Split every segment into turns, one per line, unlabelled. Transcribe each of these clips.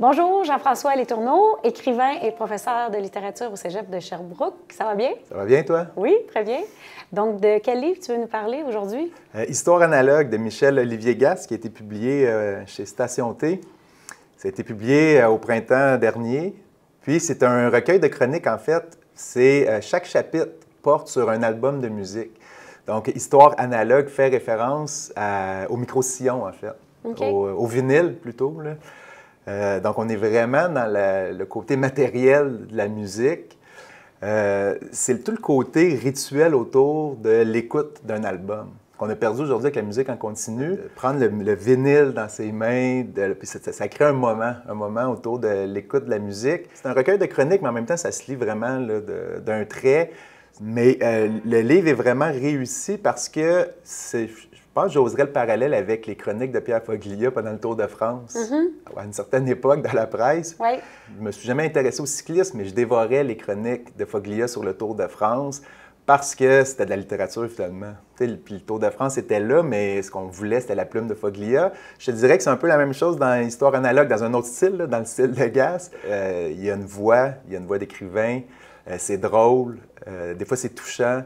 Bonjour, Jean-François Letourneau, écrivain et professeur de littérature au Cégep de Sherbrooke. Ça va bien? Ça va bien, toi? Oui, très bien. Donc, de quel livre tu veux nous parler aujourd'hui? Euh, Histoire analogue de Michel Olivier Gasse, qui a été publié euh, chez Station T. Ça a été publié euh, au printemps dernier. Puis, c'est un recueil de chroniques, en fait. C'est chaque chapitre porte sur un album de musique. Donc, Histoire analogue fait référence au micro-sillon, en fait. Au, vinyle, plutôt. Euh, donc, on est vraiment dans le côté matériel de la musique. Euh, c'est tout le côté rituel autour de l'écoute d'un album qu'on a perdu aujourd'hui avec la musique en continu. Prendre le, vinyle dans ses mains, ça, crée un moment, un moment autour de l'écoute de la musique. C'est un recueil de chroniques, mais en même temps, ça se lit vraiment d'un trait. Mais euh, le livre est vraiment réussi parce que je pense j'oserais le parallèle avec les chroniques de Pierre Foglia pendant le Tour de France. Mm-hmm. À une certaine époque, dans la presse, je ne me suis jamais intéressé au cyclisme, mais je dévorais les chroniques de Foglia sur le Tour de France parce que c'était de la littérature finalement. Puis le Tour de France était là, mais ce qu'on voulait, c'était la plume de Foglia. Je te dirais que c'est un peu la même chose dans l'histoire analogue, dans un autre style, dans le style de Gas. Euh, il y a une voix, il y a une voix d'écrivain. Euh, c'est drôle, euh, des fois c'est touchant.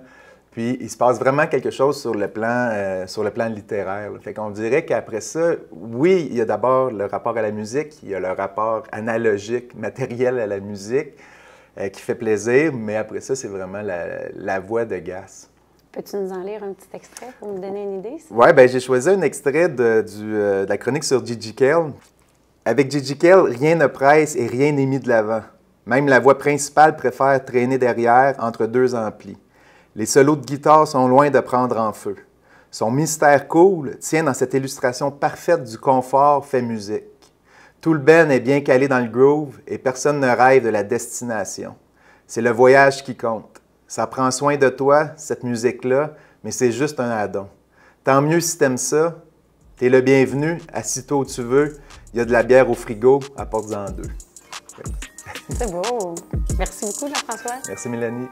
Puis il se passe vraiment quelque chose sur le plan, euh, sur le plan littéraire. Fait qu'on dirait qu'après ça, oui, il y a d'abord le rapport à la musique, il y a le rapport analogique, matériel à la musique, qui fait plaisir, mais après ça, c'est vraiment la, voix de Gas. Peux-tu nous en lire un petit extrait pour nous donner une idée? Oui, bien, j'ai choisi un extrait de, du, de la chronique sur Gigi Kell. Avec Gigi Kell, rien ne presse et rien n'est mis de l'avant. Même la voix principale préfère traîner derrière entre deux amplis. Les solos de guitare sont loin de prendre en feu. Son mystère cool tient dans cette illustration parfaite du confort fait musique. Tout le ben est bien calé dans le groove et personne ne rêve de la destination. C'est le voyage qui compte. Ça prend soin de toi, cette musique-là, mais c'est juste un addon. Tant mieux si t'aimes ça. T'es le bienvenu, assis-toi où tu veux. Il y a de la bière au frigo, apporte-en deux. C'est beau. Merci beaucoup, Jean-François. Merci, Mélanie.